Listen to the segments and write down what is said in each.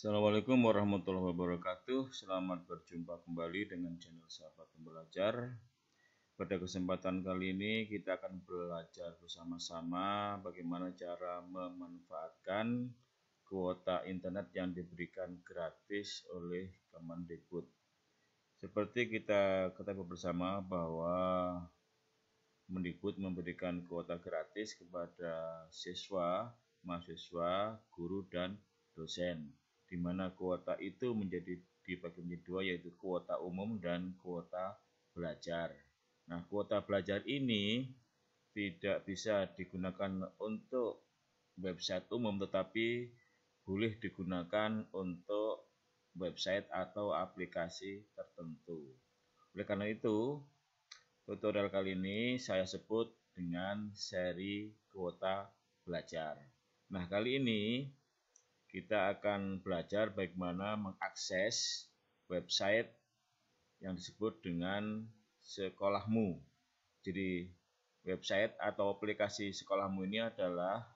Assalamualaikum warahmatullahi wabarakatuh. Selamat berjumpa kembali dengan channel Sahabat Pembelajar. Pada kesempatan kali ini kita akan belajar bersama-sama bagaimana cara memanfaatkan kuota internet yang diberikan gratis oleh Kemendikbud. Seperti kita ketahui bersama bahwa Mendikbud memberikan kuota gratis kepada siswa, mahasiswa, guru, dan dosen di mana kuota itu menjadi dibagi menjadi dua yaitu kuota umum dan kuota belajar. Nah, kuota belajar ini tidak bisa digunakan untuk website umum tetapi boleh digunakan untuk website atau aplikasi tertentu. Oleh karena itu, tutorial kali ini saya sebut dengan seri kuota belajar. Nah, kali ini kita akan belajar bagaimana mengakses website yang disebut dengan sekolahmu. Jadi website atau aplikasi sekolahmu ini adalah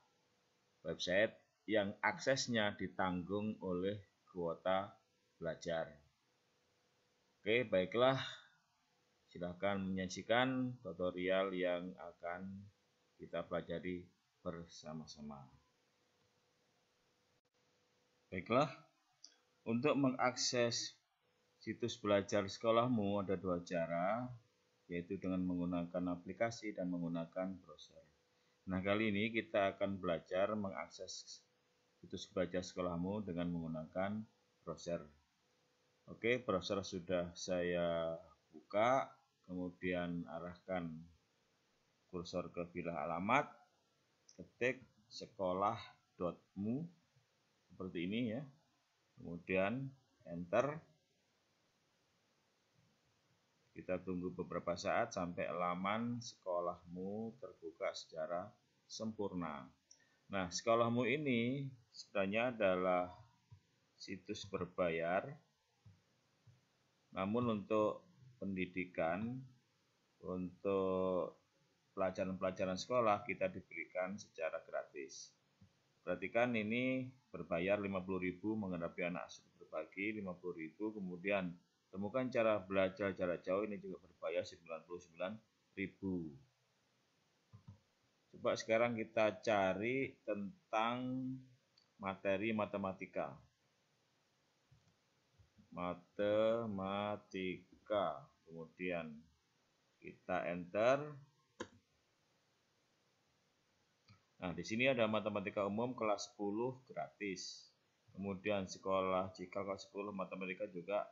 website yang aksesnya ditanggung oleh kuota belajar. Oke, baiklah. Silahkan menyaksikan tutorial yang akan kita pelajari bersama-sama. Baiklah, untuk mengakses situs belajar sekolahmu ada dua cara, yaitu dengan menggunakan aplikasi dan menggunakan browser. Nah, kali ini kita akan belajar mengakses situs belajar sekolahmu dengan menggunakan browser. Oke, browser sudah saya buka, kemudian arahkan kursor ke bilah alamat, ketik sekolah.mu seperti ini ya kemudian enter kita tunggu beberapa saat sampai laman sekolahmu terbuka secara sempurna nah sekolahmu ini sebenarnya adalah situs berbayar namun untuk pendidikan untuk pelajaran-pelajaran sekolah kita diberikan secara gratis perhatikan ini berbayar 50.000 menghadapi anak asuh berbagi 50.000 kemudian temukan cara belajar jarak jauh ini juga berbayar 99.000 coba sekarang kita cari tentang materi matematika matematika kemudian kita enter Nah, di sini ada matematika umum kelas 10 gratis. Kemudian sekolah jika kelas 10 matematika juga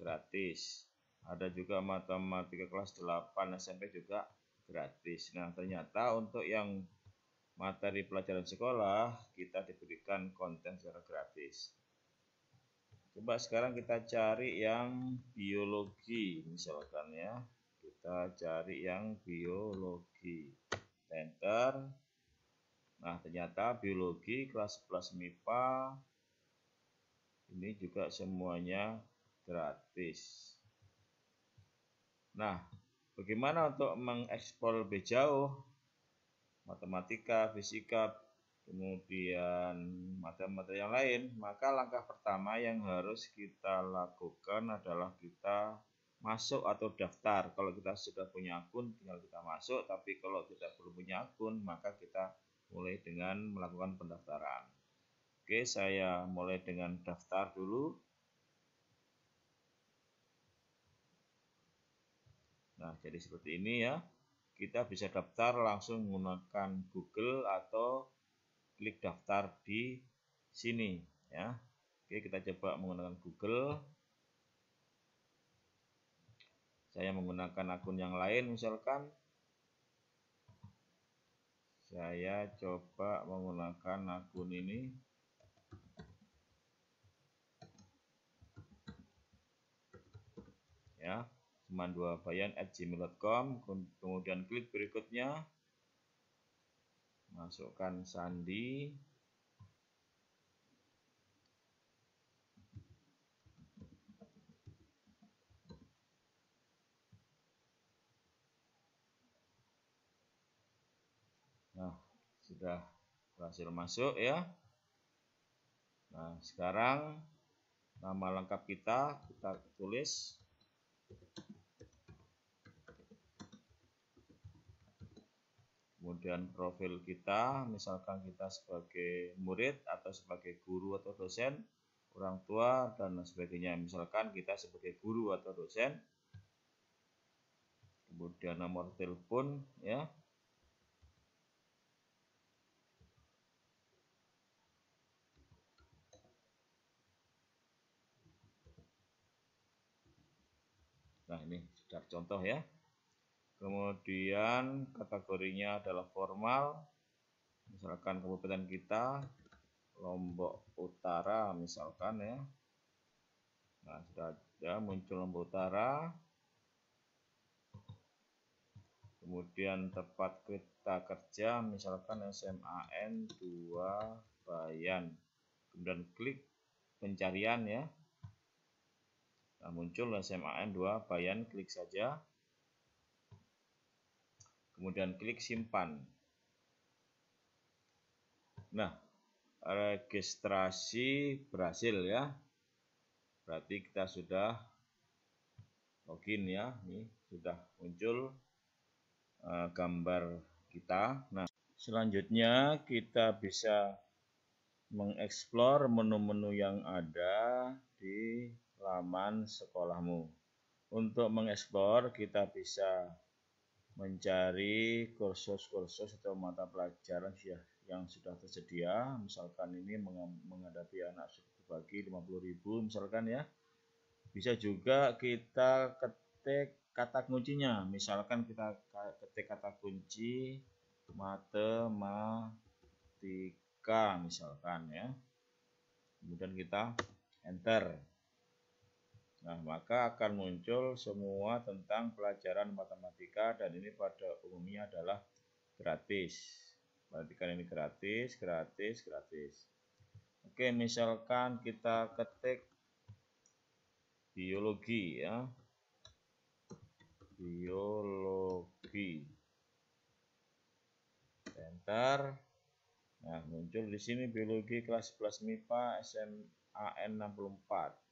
gratis. Ada juga matematika kelas 8 SMP juga gratis. Nah, ternyata untuk yang materi pelajaran sekolah kita diberikan konten secara gratis. Coba sekarang kita cari yang biologi misalkan ya. Kita cari yang biologi. Enter Nah, ternyata biologi kelas 11 MIPA ini juga semuanya gratis. Nah, bagaimana untuk mengekspor lebih jauh? Matematika, fisika, kemudian materi-materi yang lain, maka langkah pertama yang harus kita lakukan adalah kita masuk atau daftar. Kalau kita sudah punya akun, tinggal kita masuk, tapi kalau kita belum punya akun, maka kita mulai dengan melakukan pendaftaran. Oke, saya mulai dengan daftar dulu. Nah, jadi seperti ini ya. Kita bisa daftar langsung menggunakan Google atau klik daftar di sini ya. Oke, kita coba menggunakan Google. Saya menggunakan akun yang lain misalkan saya coba menggunakan akun ini ya bayan at gmail.com kemudian klik berikutnya masukkan sandi sudah berhasil masuk ya nah sekarang nama lengkap kita kita tulis kemudian profil kita misalkan kita sebagai murid atau sebagai guru atau dosen orang tua dan sebagainya misalkan kita sebagai guru atau dosen kemudian nomor telepon ya Nah, ini sudah contoh ya. Kemudian kategorinya adalah formal. Misalkan kabupaten kita Lombok Utara misalkan ya. Nah, sudah ada muncul Lombok Utara. Kemudian tempat kita kerja misalkan SMAN 2 Bayan. Kemudian klik pencarian ya. Nah, muncul SMAN 2 Bayan, klik saja. Kemudian klik simpan. Nah, registrasi berhasil ya. Berarti kita sudah login ya. Ini sudah muncul uh, gambar kita. Nah, selanjutnya kita bisa mengeksplor menu-menu yang ada di laman sekolahmu. Untuk mengekspor, kita bisa mencari kursus-kursus atau mata pelajaran ya, yang sudah tersedia. Misalkan ini menghadapi anak bagi 50.000 misalkan ya. Bisa juga kita ketik kata kuncinya. Misalkan kita ketik kata kunci matematika misalkan ya. Kemudian kita enter. Nah, maka akan muncul semua tentang pelajaran matematika dan ini pada umumnya adalah gratis. Perhatikan ini gratis, gratis, gratis. Oke, misalkan kita ketik biologi ya. Biologi. Enter. Nah, muncul di sini biologi kelas 11 MIPA SMAN 64.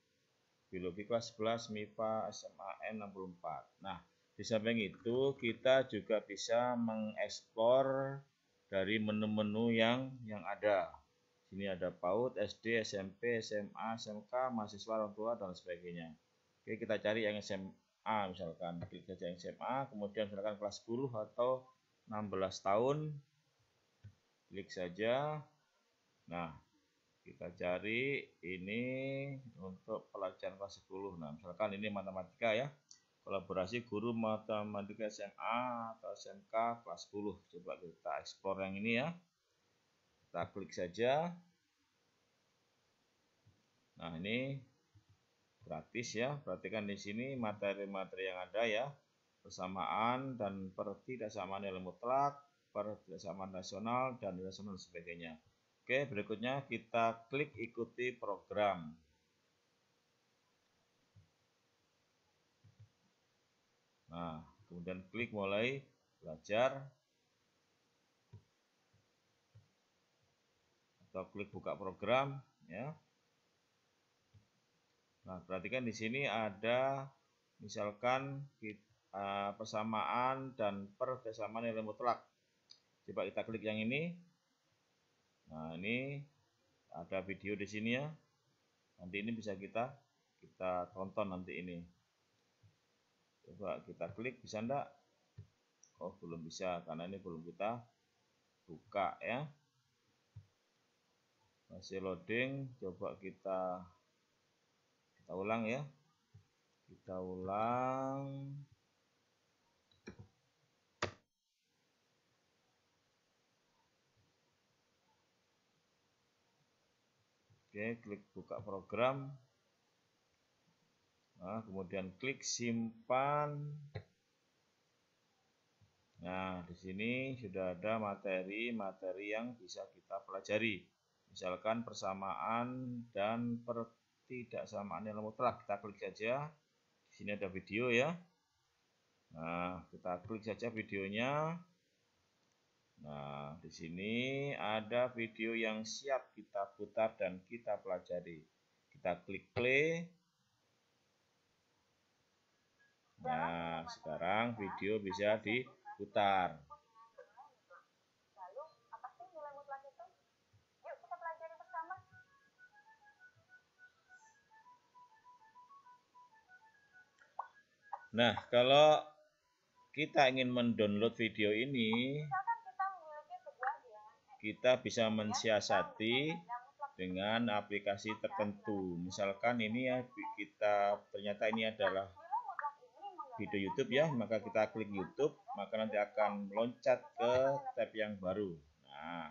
Biologi kelas 11 MIPA SMA n 64. Nah, di samping itu kita juga bisa mengeksplor dari menu-menu yang yang ada. Sini ada PAUD, SD, SMP, SMA, SMK, mahasiswa, orang tua dan sebagainya. Oke, kita cari yang SMA misalkan, klik saja yang SMA, kemudian misalkan kelas 10 atau 16 tahun. Klik saja. Nah, kita cari ini untuk pelajaran kelas 10 nah misalkan ini matematika ya kolaborasi guru matematika SMA atau SMK kelas 10 coba kita explore yang ini ya kita klik saja nah ini gratis ya perhatikan di sini materi-materi yang ada ya persamaan dan pertidaksamaan nilai mutlak pertidaksamaan nasional dan nasional sebagainya Oke, berikutnya kita klik ikuti program. Nah, kemudian klik mulai belajar. Atau klik buka program ya. Nah, perhatikan di sini ada misalkan eh, persamaan dan perkesamaan nilai mutlak. Coba kita klik yang ini, Nah, ini ada video di sini ya. Nanti ini bisa kita kita tonton nanti ini. Coba kita klik bisa ndak? Oh, belum bisa karena ini belum kita buka ya. Masih loading, coba kita kita ulang ya. Kita ulang. Oke, klik buka program. Nah, kemudian klik simpan. Nah, di sini sudah ada materi-materi yang bisa kita pelajari. Misalkan persamaan dan pertidaksamaan yang mutlak. Kita klik saja. Di sini ada video ya. Nah, kita klik saja videonya. Nah, di sini ada video yang siap kita putar dan kita pelajari. Kita klik play. Nah, sekarang video bisa diputar. Nah, kalau kita ingin mendownload video ini, kita bisa mensiasati dengan aplikasi tertentu. Misalkan ini ya kita ternyata ini adalah video YouTube ya, maka kita klik YouTube, maka nanti akan loncat ke tab yang baru. Nah,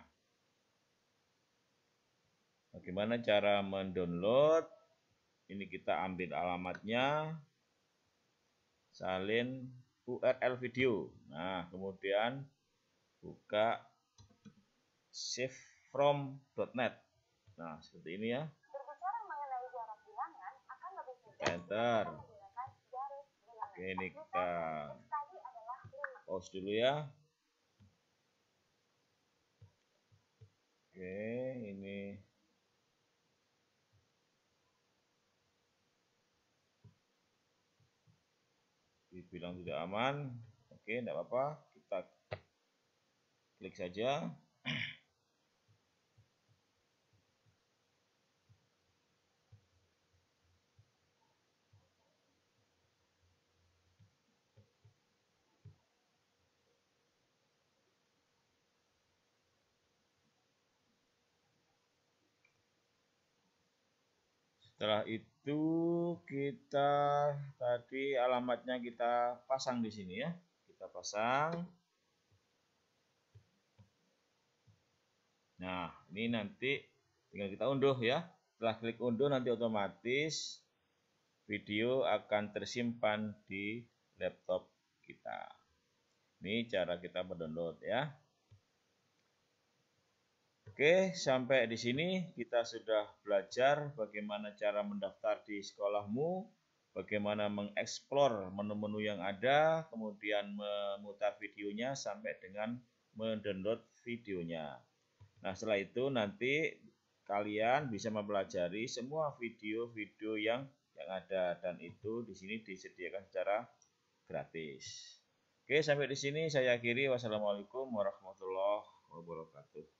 bagaimana cara mendownload? Ini kita ambil alamatnya, salin URL video. Nah, kemudian buka shift from .net. Nah, seperti ini ya. Berbicara mengenai jarak bilangan akan lebih mudah Enter. Oke, ini kita pause dulu ya. Oke, ini dibilang tidak aman. Oke, tidak apa-apa. Kita klik saja. Setelah itu kita tadi alamatnya kita pasang di sini ya. Kita pasang. Nah, ini nanti tinggal kita unduh ya. Setelah klik unduh nanti otomatis video akan tersimpan di laptop kita. Ini cara kita mendownload ya. Oke, sampai di sini kita sudah belajar bagaimana cara mendaftar di sekolahmu, bagaimana mengeksplor menu-menu yang ada, kemudian memutar videonya sampai dengan mendownload videonya. Nah, setelah itu nanti kalian bisa mempelajari semua video-video yang yang ada dan itu di sini disediakan secara gratis. Oke, sampai di sini saya akhiri. Wassalamualaikum warahmatullahi wabarakatuh.